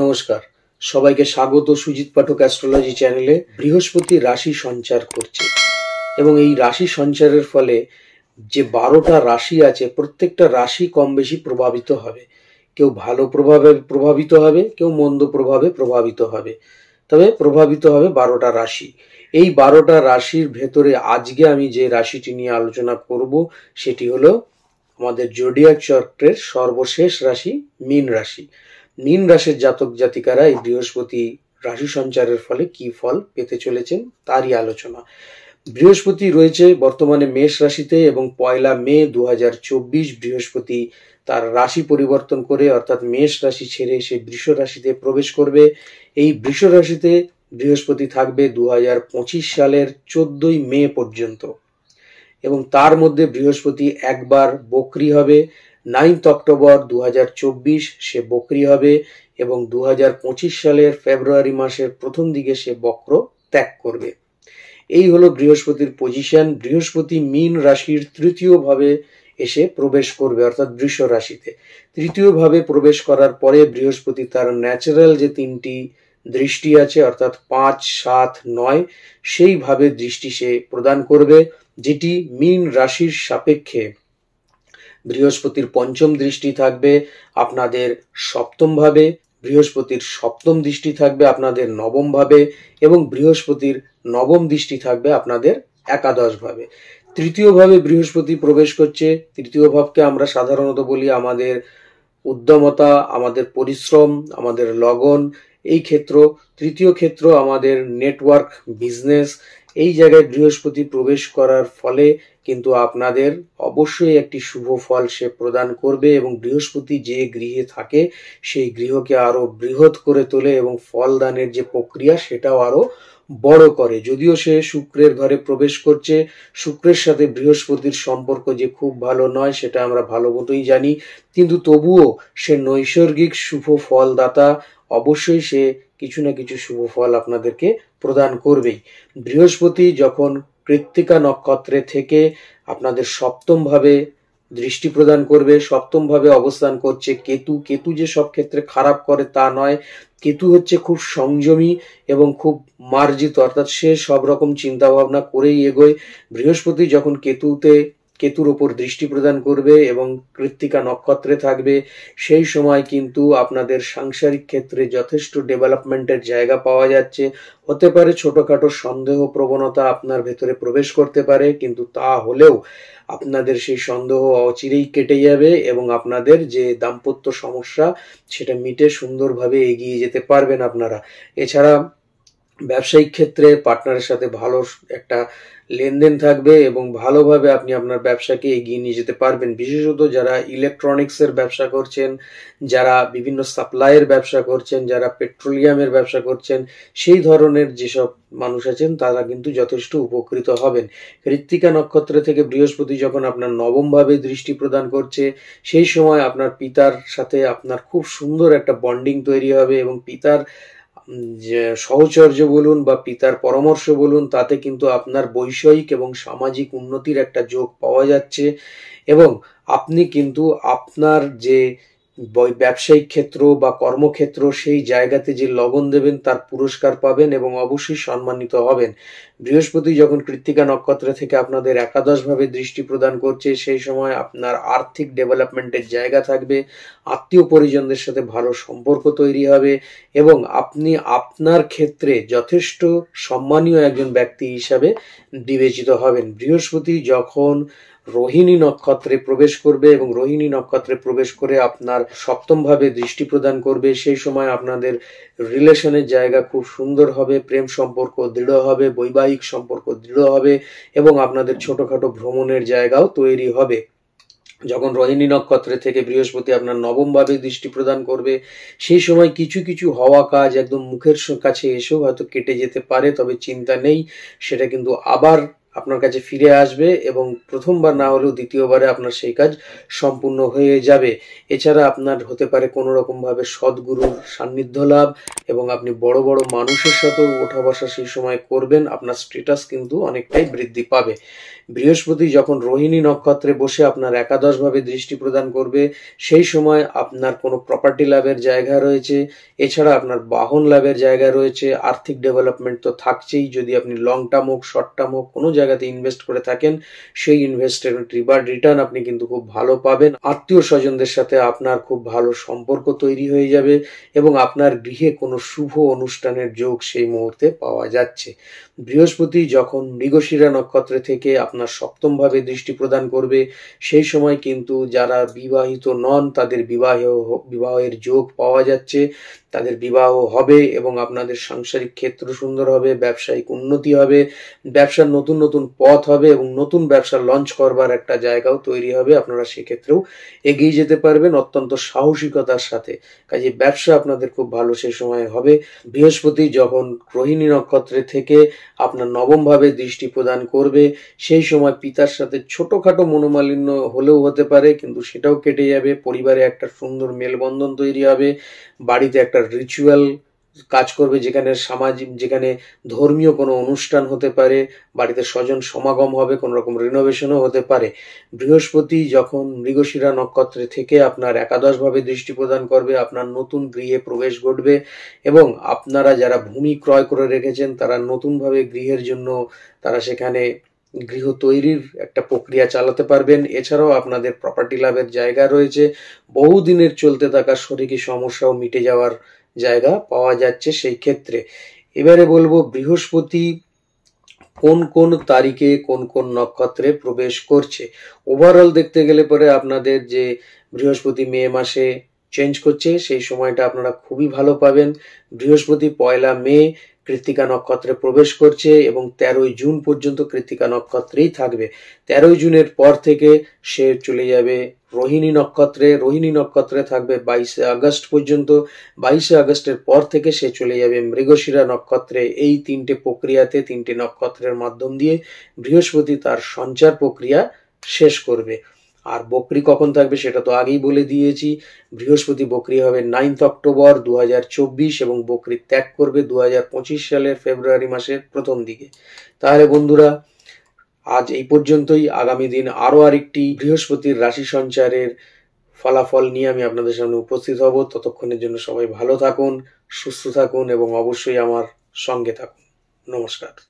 নমস্কার সবাইকে স্বাগত সুজিত পাঠক অ্যাস্ট্রোলজি চ্যানেলে বৃহস্পতি রাশি সঞ্চার করছে এবং এই রাশি সঞ্চারের ফলে যে বারোটা রাশি আছে প্রত্যেকটা রাশি কম বেশি প্রভাবিত হবে কেউ ভালো প্রভাবে প্রভাবিত হবে কেউ মন্দ প্রভাবে প্রভাবিত হবে তবে প্রভাবিত হবে বারোটা রাশি এই বারোটা রাশির ভেতরে আজকে আমি যে রাশিটি নিয়ে আলোচনা করব সেটি হলো আমাদের জোডিয়া চক্রের সর্বশেষ রাশি মীন রাশি নীন রাশের জাতক জাতিকারা এই বৃহস্পতি রাশি সঞ্চারের ফলে কি ফল পেতে চলেছেন তারই আলোচনা বৃহস্পতি রয়েছে বর্তমানে মেষ রাশিতে এবং পয়লা মে দু বৃহস্পতি তার রাশি পরিবর্তন করে অর্থাৎ মেষ রাশি ছেড়ে সে বৃষ রাশিতে প্রবেশ করবে এই বৃষ রাশিতে বৃহস্পতি থাকবে দু সালের চোদ্দই মে পর্যন্ত এবং তার মধ্যে বৃহস্পতি একবার বকরি হবে নাইন্থ অক্টোবর দু সে বকরি হবে এবং দু সালের ফেব্রুয়ারি মাসের প্রথম দিকে সে বক্র ত্যাগ করবে এই হলো বৃহস্পতির পজিশন বৃহস্পতি মীন রাশির তৃতীয়ভাবে এসে প্রবেশ করবে অর্থাৎ বৃষ রাশিতে তৃতীয়ভাবে প্রবেশ করার পরে বৃহস্পতি তার ন্যাচারাল যে তিনটি দৃষ্টি আছে অর্থাৎ পাঁচ সাত নয় সেইভাবে দৃষ্টি সে প্রদান করবে যেটি মীন রাশির সাপেক্ষে বৃহস্পতির পঞ্চম দৃষ্টি থাকবে আপনাদের সপ্তমভাবে বৃহস্পতির সপ্তম দৃষ্টি থাকবে আপনাদের নবমভাবে এবং বৃহস্পতির নবম দৃষ্টি থাকবে আপনাদের একাদশভাবে তৃতীয়ভাবে বৃহস্পতি প্রবেশ করছে তৃতীয় ভাবকে আমরা সাধারণত বলি আমাদের উদ্যমতা আমাদের পরিশ্রম আমাদের লগন এই ক্ষেত্র তৃতীয় ক্ষেত্র আমাদের নেটওয়ার্ক বিজনেস এই জায়গায় বৃহস্পতি প্রবেশ করার ফলে কিন্তু আপনাদের অবশ্যই একটি শুভ ফল সে প্রদান করবে এবং বৃহস্পতি যে গৃহে থাকে সেই গৃহকে আরও বৃহৎ করে তোলে এবং ফলদানের যে প্রক্রিয়া সেটাও আরও বড় করে যদিও সে শুক্রের ঘরে প্রবেশ করছে শুক্রের সাথে বৃহস্পতির সম্পর্ক যে খুব ভালো নয় সেটা আমরা ভালো মতোই জানি কিন্তু তবুও সে নৈসর্গিক শুভ ফলদাতা অবশ্যই সে কিছু না কিছু শুভ ফল আপনাদেরকে প্রদান করবেই বৃহস্পতি যখন কৃত্তিকা নক্ষত্রে থেকে আপনাদের সপ্তমভাবে দৃষ্টি প্রদান করবে সপ্তমভাবে অবস্থান করছে কেতু কেতু যে সব ক্ষেত্রে খারাপ করে তা নয় কেতু হচ্ছে খুব সংযমী এবং খুব মার্জিত অর্থাৎ সে সব রকম চিন্তাভাবনা করেই এগোয় বৃহস্পতি যখন কেতুতে কেতুর ওপর দৃষ্টি প্রদান করবে এবং কৃত্তিকা নক্ষত্রে থাকবে সেই সময় কিন্তু আপনাদের সাংসারিক ক্ষেত্রে যথেষ্ট ডেভেলপমেন্টের জায়গা পাওয়া যাচ্ছে হতে পারে ছোটোখাটো সন্দেহ প্রবণতা আপনার ভেতরে প্রবেশ করতে পারে কিন্তু তা হলেও আপনাদের সেই সন্দেহ অচিরেই কেটে যাবে এবং আপনাদের যে দাম্পত্য সমস্যা সেটা মিটে সুন্দরভাবে এগিয়ে যেতে পারবেন আপনারা এছাড়া ব্যবসায়িক ক্ষেত্রে পার্টনারের সাথে ভালো একটা লেনদেন থাকবে এবং ভালোভাবে আপনি আপনার ব্যবসাকে এগিয়ে নিয়ে যেতে পারবেন বিশেষত যারা ইলেকট্রনিক্সের ব্যবসা করছেন যারা বিভিন্ন সাপ্লাইয়ের ব্যবসা করছেন যারা পেট্রোলিয়ামের ব্যবসা করছেন সেই ধরনের যেসব মানুষ আছেন তারা কিন্তু যথেষ্ট উপকৃত হবেন কৃত্তিকা নক্ষত্র থেকে বৃহস্পতি যখন আপনার নবমভাবে দৃষ্টি প্রদান করছে সেই সময় আপনার পিতার সাথে আপনার খুব সুন্দর একটা বন্ডিং তৈরি হবে এবং পিতার যে সহচর্য বলুন বা পিতার পরামর্শ বলুন তাতে কিন্তু আপনার বৈষয়িক এবং সামাজিক উন্নতির একটা যোগ পাওয়া যাচ্ছে এবং আপনি কিন্তু আপনার যে ব্যবসায়িক ক্ষেত্র বা কর্মক্ষেত্র সেই জায়গাতে যে লগন দেবেন তার পুরস্কার পাবেন এবং অবশ্যই সম্মানিত হবেন বৃহস্পতি যখন কৃত্তিকা নক্ষত্র থেকে আপনাদের একাদশভাবে দৃষ্টি প্রদান করছে সেই সময় আপনার আর্থিক ডেভেলপমেন্টের জায়গা থাকবে আত্মীয় পরিজনদের সাথে ভালো সম্পর্ক তৈরি হবে এবং আপনি আপনার ক্ষেত্রে যথেষ্ট সম্মানীয় একজন ব্যক্তি হিসাবে বিবেচিত হবেন বৃহস্পতি যখন রোহিণী নক্ষত্রে প্রবেশ করবে এবং রোহিণী নক্ষত্রে প্রবেশ করে আপনার সপ্তমভাবে দৃষ্টি প্রদান করবে সেই সময় আপনাদের রিলেশনের জায়গা খুব সুন্দর হবে প্রেম সম্পর্ক দৃঢ় হবে বৈবাহিক সম্পর্ক দৃঢ় হবে এবং আপনাদের ছোটখাটো ভ্রমণের জায়গাও তৈরি হবে যখন রোহিণী নক্ষত্রে থেকে বৃহস্পতি আপনার ভাবে দৃষ্টি প্রদান করবে সেই সময় কিছু কিছু হওয়া কাজ একদম মুখের কাছে এসেও হয়তো কেটে যেতে পারে তবে চিন্তা নেই সেটা কিন্তু আবার আপনার কাছে ফিরে আসবে এবং প্রথমবার না হলেও দ্বিতীয়বারে আপনার সেই কাজ সম্পূর্ণ হয়ে যাবে এছাড়া আপনার হতে পারে কোনো রকমভাবে সদ্গুরুর সান্নিধ্য লাভ এবং আপনি বড় বড় মানুষের সাথেও ওঠা বসা সেই সময় করবেন আপনার স্ট্যাটাস কিন্তু অনেকটাই বৃদ্ধি পাবে বৃহস্পতি যখন রোহিণী নক্ষত্রে বসে আপনার একাদশভাবে দৃষ্টি প্রদান করবে সেই সময় আপনার কোনো প্রপার্টি লাভের জায়গা রয়েছে এছাড়া আপনার বাহন লাভের জায়গা রয়েছে আর্থিক ডেভেলপমেন্ট তো থাকছেই যদি আপনি লং টার্ম হোক শর্ট টার্ম হোক কোনো জায়গাতে ইনভেস্ট করে থাকেন সেই ইনভেস্টমেন্ট রিবার্ড রিটার্ন আপনি কিন্তু খুব ভালো পাবেন আত্মীয় স্বজনদের সাথে আপনার খুব ভালো সম্পর্ক তৈরি হয়ে যাবে এবং আপনার গৃহে কোনো শুভ অনুষ্ঠানের যোগ সেই মুহূর্তে পাওয়া যাচ্ছে বৃহস্পতি যখন মৃগশিরা নক্ষত্রে থেকে আপনার সপ্তমভাবে দৃষ্টি প্রদান করবে সেই সময় কিন্তু যারা বিবাহিত নন তাদের বিবাহ বিবাহের যোগ পাওয়া যাচ্ছে তাদের বিবাহ হবে এবং আপনাদের সাংসারিক ক্ষেত্র সুন্দর হবে ব্যবসায়িক উন্নতি হবে ব্যবসার নতুন নতুন নতুন পথ হবে এবং নতুন ব্যবসা লঞ্চ করবার একটা জায়গাও তৈরি হবে আপনারা সেক্ষেত্রেও এগিয়ে যেতে পারবেন অত্যন্ত সাহসিকতার সাথে কাজে ব্যবসা আপনাদের খুব ভালো সে সময় হবে বৃহস্পতি যখন গ্রহিণী নক্ষত্রে থেকে আপনার নবমভাবে দৃষ্টি প্রদান করবে সেই সময় পিতার সাথে ছোটোখাটো মনোমালিন্য হলেও হতে পারে কিন্তু সেটাও কেটে যাবে পরিবারে একটা সুন্দর মেলবন্ধন তৈরি হবে বাড়িতে একটা রিচুয়াল কাজ করবে যেখানে সামাজিক যেখানে ধর্মীয় কোনো অনুষ্ঠান হতে পারে বাড়িতে স্বজন সমাগম হবে কোনো রকম রিনোভেশনও হতে পারে বৃহস্পতি যখন মৃগশিরা নক্ষত্রে থেকে আপনার একাদশভাবে দৃষ্টি প্রদান করবে আপনার নতুন গৃহে প্রবেশ ঘটবে এবং আপনারা যারা ভূমি ক্রয় করে রেখেছেন তারা নতুনভাবে গৃহের জন্য তারা সেখানে গৃহ তৈরির একটা প্রক্রিয়া চালাতে পারবেন এছাড়াও আপনাদের প্রপার্টি লাভের জায়গা রয়েছে বহুদিনের চলতে থাকা শরীরী সমস্যাও মিটে যাওয়ার জায়গা পাওয়া যাচ্ছে সেই ক্ষেত্রে এবারে বলবো বৃহস্পতি কোন কোন তারিখে কোন কোন নক্ষত্রে প্রবেশ করছে ওভারঅল দেখতে গেলে পরে আপনাদের যে বৃহস্পতি মে মাসে চেঞ্জ করছে সেই সময়টা আপনারা খুবই ভালো পাবেন বৃহস্পতি পয়লা মে কৃত্তিকা নক্ষত্রে প্রবেশ করছে এবং তেরোই জুন পর্যন্ত কৃত্তিকা নক্ষত্রেই থাকবে তেরোই জুনের পর থেকে সে চলে যাবে রোহিণী নক্ষত্রে রোহিণী নক্ষত্রে থাকবে বাইশে আগস্ট পর্যন্ত বাইশে আগস্টের পর থেকে সে চলে যাবে মৃগশিরা নক্ষত্রে এই তিনটে প্রক্রিয়াতে তিনটে নক্ষত্রের মাধ্যম দিয়ে বৃহস্পতি তার সঞ্চার প্রক্রিয়া শেষ করবে আর বকরি কখন থাকবে সেটা তো আগেই বলে দিয়েছি বৃহস্পতি বকরি হবে নাইন্থ অক্টোবর দু এবং বকরি ত্যাগ করবে দু সালের ফেব্রুয়ারি মাসের প্রথম দিকে তাহলে বন্ধুরা আজ এই পর্যন্তই আগামী দিন আরও আরেকটি বৃহস্পতির রাশি সঞ্চারের ফলাফল নিয়ে আমি আপনাদের সামনে উপস্থিত হব ততক্ষণের জন্য সবাই ভালো থাকুন সুস্থ থাকুন এবং অবশ্যই আমার সঙ্গে থাকুন নমস্কার